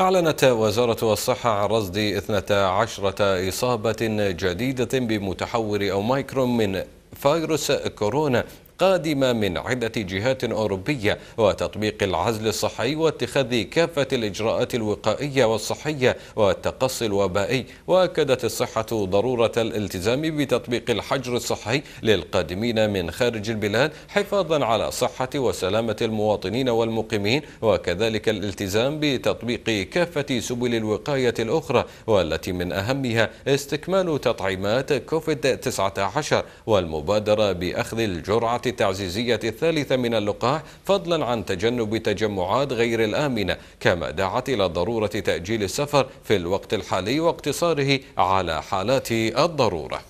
أعلنت وزارة الصحة عن رصد 12 إصابة جديدة بمتحور أوميكرون من فيروس كورونا قادمة من عدة جهات أوروبية وتطبيق العزل الصحي واتخاذ كافة الإجراءات الوقائية والصحية والتقصي الوبائي وأكدت الصحة ضرورة الالتزام بتطبيق الحجر الصحي للقادمين من خارج البلاد حفاظا على صحة وسلامة المواطنين والمقيمين وكذلك الالتزام بتطبيق كافة سبل الوقاية الأخرى والتي من أهمها استكمال تطعيمات كوفيد 19 والمبادرة بأخذ الجرعة التعزيزية الثالثة من اللقاح فضلا عن تجنب تجمعات غير الآمنة كما دعت إلى ضرورة تأجيل السفر في الوقت الحالي واقتصاره على حالات الضرورة